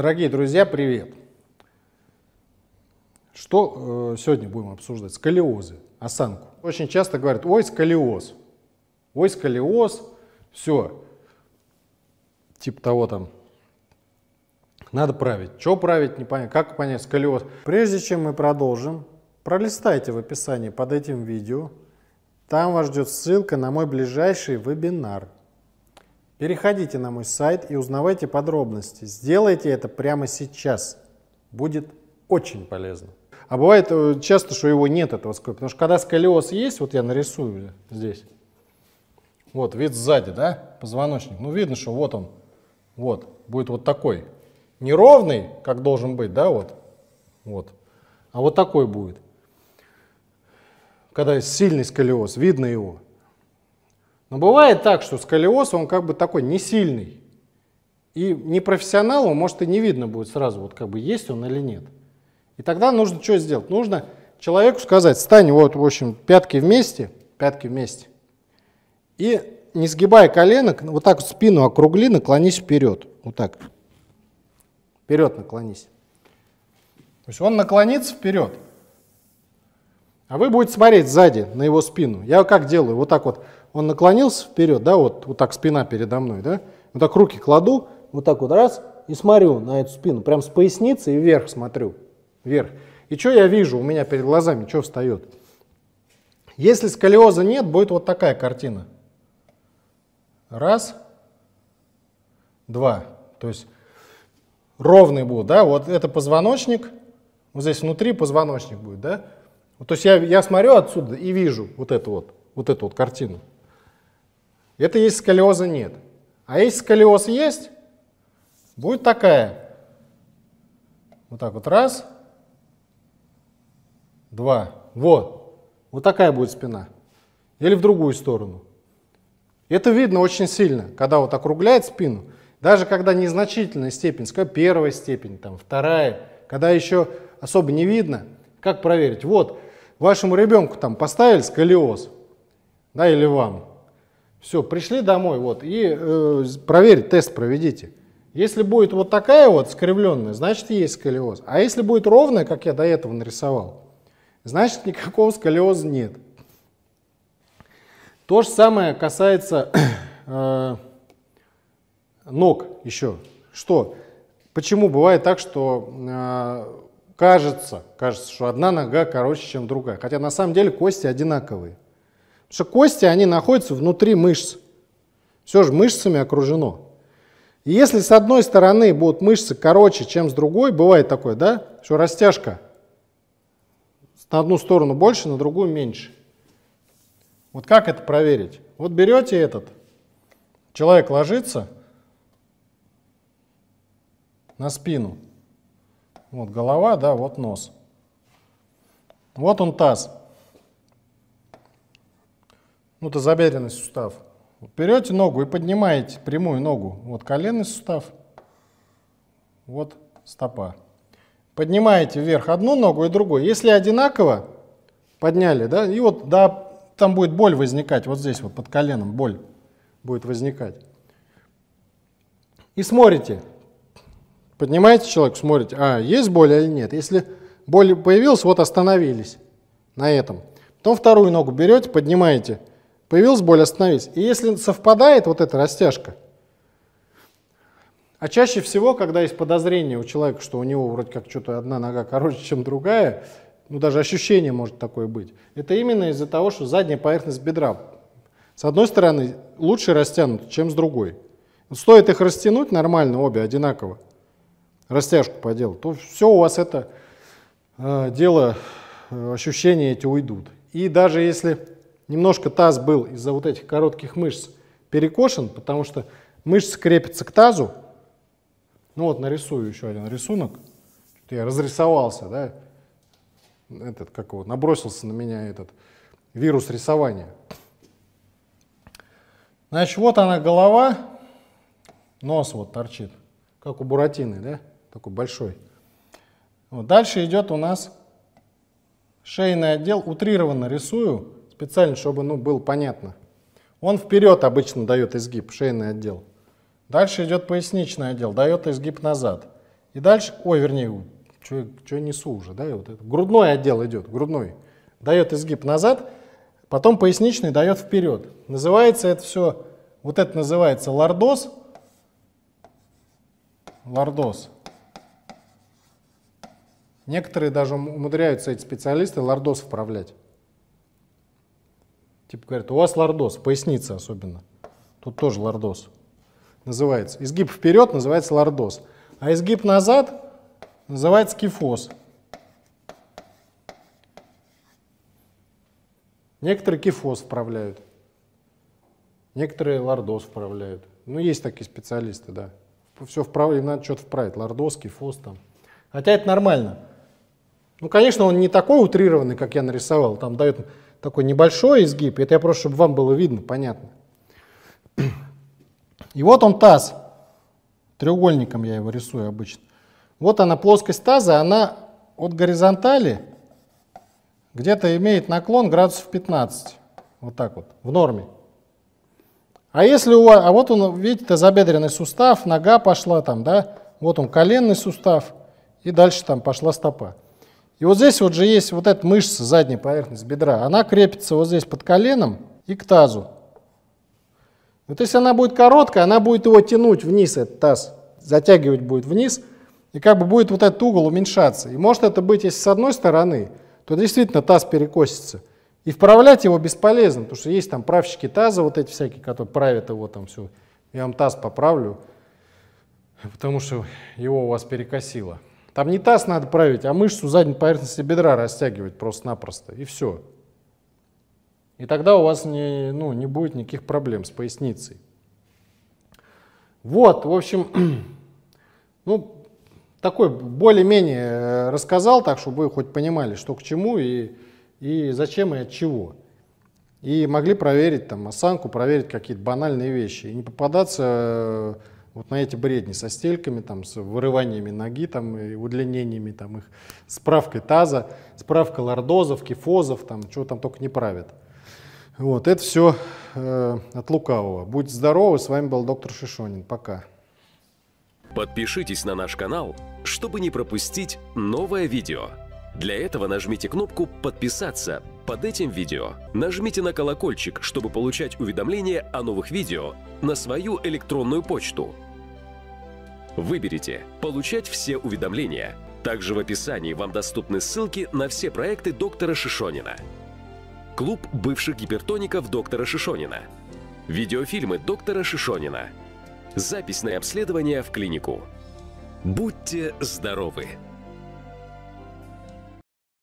Дорогие друзья, привет! Что э, сегодня будем обсуждать? Сколиозы, осанку. Очень часто говорят, ой, сколиоз, ой, сколиоз, все, типа того там, надо править. Что править, не непонятно, как понять сколиоз. Прежде чем мы продолжим, пролистайте в описании под этим видео, там вас ждет ссылка на мой ближайший вебинар – Переходите на мой сайт и узнавайте подробности. Сделайте это прямо сейчас. Будет очень полезно. А бывает э, часто, что его нет, этого скобы. Потому что когда сколиоз есть, вот я нарисую здесь. Вот, вид сзади, да, позвоночник. Ну, видно, что вот он. Вот, будет вот такой. Неровный, как должен быть, да, вот. Вот. А вот такой будет. Когда сильный сколиоз, видно его. Но бывает так, что сколиоз, он как бы такой не сильный. И непрофессионалу, может, и не видно будет сразу, вот как бы есть он или нет. И тогда нужно что сделать? Нужно человеку сказать, стань вот, в общем, пятки вместе, пятки вместе. И не сгибая коленок, вот так спину округли, наклонись вперед. Вот так. Вперед наклонись. То есть он наклонится вперед. А вы будете смотреть сзади на его спину. Я как делаю? Вот так вот. Он наклонился вперед, да, вот, вот так спина передо мной, да? Вот так руки кладу, вот так вот раз, и смотрю на эту спину. Прям с поясницы и вверх смотрю. Вверх. И что я вижу у меня перед глазами? Что встает? Если сколиоза нет, будет вот такая картина. Раз, два. То есть ровный будет, да? Вот это позвоночник, вот здесь внутри позвоночник будет, да? Вот, То есть я, я смотрю отсюда и вижу вот эту вот, вот эту вот картину. Это есть сколиоза нет. А если сколиоз есть, будет такая. Вот так вот раз, два, вот. Вот такая будет спина. Или в другую сторону. Это видно очень сильно, когда вот округляет спину. Даже когда незначительная степень, скажем, первая степень, там, вторая, когда еще особо не видно, как проверить? Вот, Вашему ребенку там поставили сколиоз, да, или вам. Все, пришли домой, вот, и э, проверить, тест проведите. Если будет вот такая вот скривленная, значит есть сколиоз. А если будет ровная, как я до этого нарисовал, значит никакого сколиоза нет. То же самое касается э, ног еще. Что? Почему бывает так, что э, Кажется, кажется, что одна нога короче, чем другая. Хотя на самом деле кости одинаковые. Потому что кости, они находятся внутри мышц. Все же мышцами окружено. И если с одной стороны будут мышцы короче, чем с другой, бывает такое, да, что растяжка на одну сторону больше, на другую меньше. Вот как это проверить? Вот берете этот, человек ложится на спину, вот голова, да, вот нос. Вот он таз. Ну, заберенный сустав. Вот берете ногу и поднимаете прямую ногу. Вот коленный сустав, вот стопа. Поднимаете вверх одну ногу и другую. Если одинаково подняли, да, и вот да, там будет боль возникать, вот здесь вот под коленом боль будет возникать. И смотрите, Поднимаете человек, смотрите, а, есть боль или нет. Если боль появилась, вот остановились на этом. Потом вторую ногу берете, поднимаете. Появилась боль, остановились. И если совпадает вот эта растяжка, а чаще всего, когда есть подозрение у человека, что у него вроде как что-то одна нога короче, чем другая, ну даже ощущение может такое быть, это именно из-за того, что задняя поверхность бедра с одной стороны лучше растянута, чем с другой. Стоит их растянуть нормально, обе одинаково, растяжку поделал, то все у вас это э, дело, э, ощущения эти уйдут. И даже если немножко таз был из-за вот этих коротких мышц перекошен, потому что мышцы крепятся к тазу, ну вот нарисую еще один рисунок, я разрисовался, да, этот, как его, набросился на меня этот вирус рисования. Значит, вот она голова, нос вот торчит, как у Буратины, да? такой большой. Вот. Дальше идет у нас шейный отдел, утрированно рисую, специально, чтобы ну, было понятно. Он вперед обычно дает изгиб, шейный отдел. Дальше идет поясничный отдел, дает изгиб назад. И дальше, ой, вернее, что я несу уже, да, вот это. грудной отдел идет, грудной, дает изгиб назад, потом поясничный дает вперед. Называется это все, вот это называется лордоз, лордоз. Некоторые даже умудряются эти специалисты лордоз вправлять. Типа говорят, у вас лордоз, поясница особенно. Тут тоже лордоз называется. Изгиб вперед называется лордоз. А изгиб назад называется кифоз. Некоторые кифоз вправляют. Некоторые лордоз вправляют. Ну, есть такие специалисты, да. Все вправо, надо что-то вправить. Лордоз, кифоз там. Хотя это нормально. Ну, конечно, он не такой утрированный, как я нарисовал. Там дает такой небольшой изгиб. Это я просто, чтобы вам было видно, понятно. И вот он таз. Треугольником я его рисую обычно. Вот она, плоскость таза, она от горизонтали где-то имеет наклон градусов 15. Вот так вот, в норме. А если у вас, а вот он, видите, тазобедренный сустав, нога пошла там, да, вот он коленный сустав, и дальше там пошла стопа. И вот здесь вот же есть вот эта мышца, задняя поверхность бедра. Она крепится вот здесь под коленом и к тазу. Вот если она будет короткая, она будет его тянуть вниз, этот таз, затягивать будет вниз, и как бы будет вот этот угол уменьшаться. И может это быть, если с одной стороны, то действительно таз перекосится. И вправлять его бесполезно, потому что есть там правщики таза, вот эти всякие, которые правят его там все. Я вам таз поправлю, потому что его у вас перекосило. Там не таз надо править, а мышцу задней поверхности бедра растягивать просто-напросто. И все. И тогда у вас не, ну, не будет никаких проблем с поясницей. Вот, в общем, ну, такой более-менее э, рассказал, так, чтобы вы хоть понимали, что к чему и, и зачем и от чего. И могли проверить там осанку, проверить какие-то банальные вещи. И не попадаться э, вот на эти бредни со стельками, там, с вырываниями ноги, там, и удлинениями там, их, справкой таза, справка лордозов, кифозов, там, чего там только не правят. Вот, это все э, от лукавого. Будьте здоровы, с вами был доктор Шишонин. Пока. Подпишитесь на наш канал, чтобы не пропустить новое видео. Для этого нажмите кнопку «Подписаться» под этим видео. Нажмите на колокольчик, чтобы получать уведомления о новых видео на свою электронную почту. Выберите «Получать все уведомления». Также в описании вам доступны ссылки на все проекты доктора Шишонина. Клуб бывших гипертоников доктора Шишонина. Видеофильмы доктора Шишонина. Запись на обследование в клинику. Будьте здоровы!